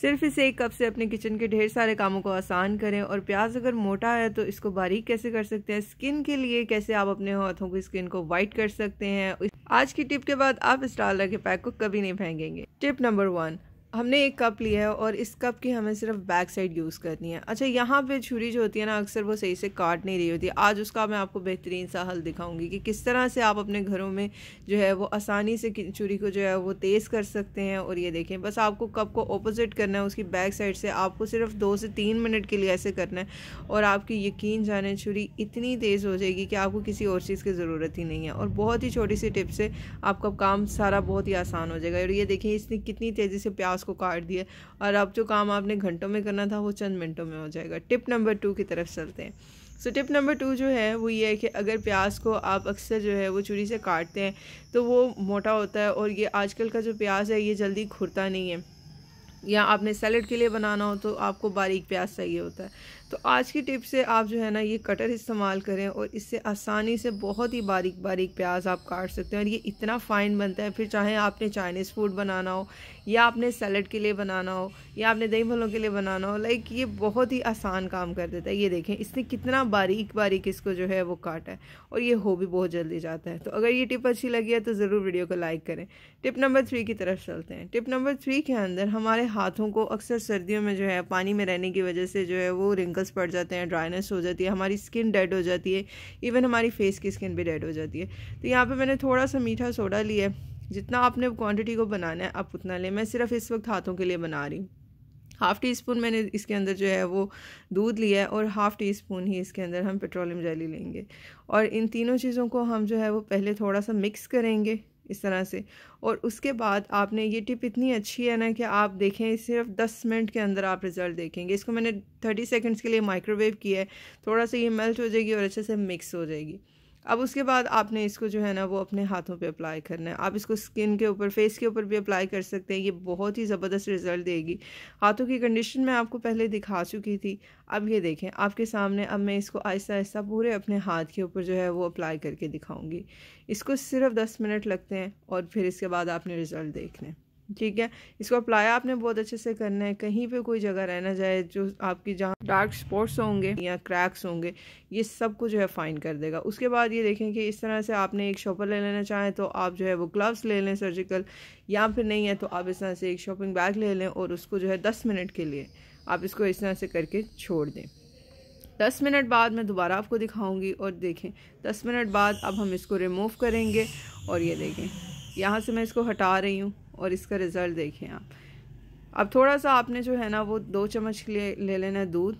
सिर्फ इसे एक कप से अपने किचन के ढेर सारे कामों को आसान करें और प्याज अगर मोटा है तो इसको बारीक कैसे कर सकते हैं स्किन के लिए कैसे आप अपने हाथों की स्किन को वाइट कर सकते हैं आज की टिप के बाद आप इस डालर के पैक को कभी नहीं फेंकेंगे टिप नंबर वन हमने एक कप लिया है और इस कप की हमें सिर्फ बैक साइड यूज़ करनी है अच्छा यहाँ पे छुरी जो होती है ना अक्सर वो सही से काट नहीं रही होती आज उसका मैं आपको बेहतरीन सा हल दिखाऊंगी कि किस तरह से आप अपने घरों में जो है वो आसानी से छुरी को जो है वो तेज़ कर सकते हैं और ये देखें बस आपको कप को अपोजिट करना है उसकी बैक साइड से आपको सिर्फ दो से तीन मिनट के लिए ऐसे करना है और आपकी यकीन जाने छुरी इतनी तेज़ हो जाएगी कि आपको किसी और चीज़ की ज़रूरत ही नहीं है और बहुत ही छोटी सी टिप से आपका काम सारा बहुत ही आसान हो जाएगा और ये देखें इसने कितनी तेज़ी से प्याज टास्क को काट दिया और अब जो काम आपने घंटों में करना था वो चंद मिनटों में हो जाएगा टिप नंबर टू की तरफ चलते हैं सो टिप नंबर टू जो है वो ये है कि अगर प्याज को आप अक्सर जो है वो चूड़ी से काटते हैं तो वो मोटा होता है और ये आजकल का जो प्याज है ये जल्दी खुरता नहीं है या आपने सैलड के लिए बनाना हो तो आपको बारीक प्याज चाहिए होता है तो आज की टिप से आप जो है ना ये कटर इस्तेमाल करें और इससे आसानी से बहुत ही बारीक बारीक प्याज आप काट सकते हैं और ये इतना फ़ाइन बनता है फिर चाहे आपने चाइनीज़ फूड बनाना हो या आपने सैलड के लिए बनाना हो या आपने दही भलों के लिए बनाना हो लाइक ये बहुत ही आसान काम कर देता है ये देखें इसने कितना बारीक बारीक इसको जो है वो काटा है और ये हो भी बहुत जल्दी जाता है तो अगर ये टिप अच्छी लगी है तो ज़रूर वीडियो को लाइक करें टिप नंबर थ्री की तरफ चलते हैं टिप नंबर थ्री के अंदर हमारे हाथों को अक्सर सर्दियों में जो है पानी में रहने की वजह से जो है वो रिंकल पिम्पल्स पड़ जाते हैं ड्राइनेस हो जाती है हमारी स्किन डेड हो जाती है इवन हमारी फेस की स्किन भी डेड हो जाती है तो यहाँ पर मैंने थोड़ा सा मीठा सोडा लिया है जितना आपने क्वांटिटी को बनाना है आप उतना लें मैं सिर्फ इस वक्त हाथों के लिए बना रही हूँ हाफ़ टी स्पून मैंने इसके अंदर जो है वो दूध लिया है और हाफ़ टी स्पून ही इसके अंदर हम पेट्रोलियम जेली लेंगे और इन तीनों चीज़ों को हम जो है वो पहले थोड़ा सा मिक्स करेंगे इस तरह से और उसके बाद आपने ये टिप इतनी अच्छी है ना कि आप देखें सिर्फ दस मिनट के अंदर आप रिज़ल्ट देखेंगे इसको मैंने थर्टी सेकेंड्स के लिए माइक्रोवेव किया है थोड़ा सा ये मेल्ट हो जाएगी और अच्छे से मिक्स हो जाएगी अब उसके बाद आपने इसको जो है ना वो अपने हाथों पे अप्लाई करना है आप इसको स्किन के ऊपर फेस के ऊपर भी अप्लाई कर सकते हैं ये बहुत ही ज़बरदस्त रिज़ल्ट देगी हाथों की कंडीशन मैं आपको पहले दिखा चुकी थी अब ये देखें आपके सामने अब मैं इसको आहिस्ता आहिस्ता पूरे अपने हाथ के ऊपर जो है वो अप्लाई करके दिखाऊँगी इसको सिर्फ दस मिनट लगते हैं और फिर इसके बाद आपने रिज़ल्ट देखने ठीक है इसको अप्लाई आपने बहुत अच्छे से करना है कहीं पे कोई जगह रहना जाए जो आपकी जहाँ डार्क स्पॉट्स होंगे या क्रैक्स होंगे ये सब को जो है फाइन कर देगा उसके बाद ये देखें कि इस तरह से आपने एक शॉपर ले लेना चाहें तो आप जो है वो ग्लव्स ले लें सर्जिकल या फिर नहीं है तो आप इस तरह से एक शॉपिंग बैग ले लें और उसको जो है दस मिनट के लिए आप इसको इस तरह से करके छोड़ दें दस मिनट बाद मैं दोबारा आपको दिखाऊँगी और देखें दस मिनट बाद अब हम इसको रिमूव करेंगे और ये देखें यहाँ से मैं इसको हटा रही हूँ और इसका रिज़ल्ट देखें आप अब थोड़ा सा आपने जो है ना वो दो चम्मच ले ले लेना दूध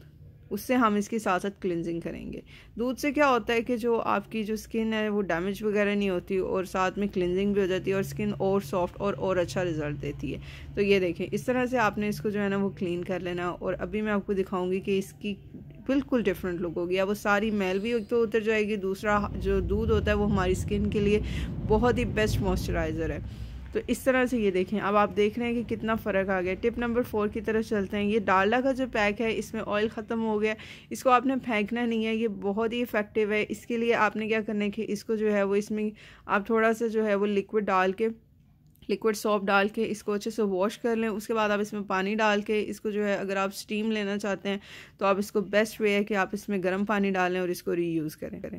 उससे हम इसके साथ साथ क्लिनजिंग करेंगे दूध से क्या होता है कि जो आपकी जो स्किन है वो डैमेज वगैरह नहीं होती और साथ में क्लिनजिंग भी हो जाती है और स्किन और सॉफ्ट और और अच्छा रिजल्ट देती है तो ये देखें इस तरह से आपने इसको जो है ना वो क्लीन कर लेना और अभी मैं आपको दिखाऊंगी कि इसकी बिल्कुल डिफरेंट लुक होगी अब वो सारी मैल भी एक तो उतर जाएगी दूसरा जो दूध होता है वो हमारी स्किन के लिए बहुत ही बेस्ट मॉइस्चराइज़र है तो इस तरह से ये देखें अब आप देख रहे हैं कि कितना फ़र्क आ गया टिप नंबर फोर की तरफ चलते हैं ये डाला का जो पैक है इसमें ऑयल ख़त्म हो गया इसको आपने फेंकना नहीं है ये बहुत ही इफ़ेक्टिव है इसके लिए आपने क्या करना है कि इसको जो है वो इसमें आप थोड़ा सा जो है वो लिक्विड डाल के लिक्विड सॉप डाल के इसको अच्छे से वॉश कर लें उसके बाद आप इसमें पानी डाल के इसको जो है अगर आप स्टीम लेना चाहते हैं तो आप इसको बेस्ट वे है कि आप इसमें गर्म पानी डालें और इसको रीयूज़ करें करें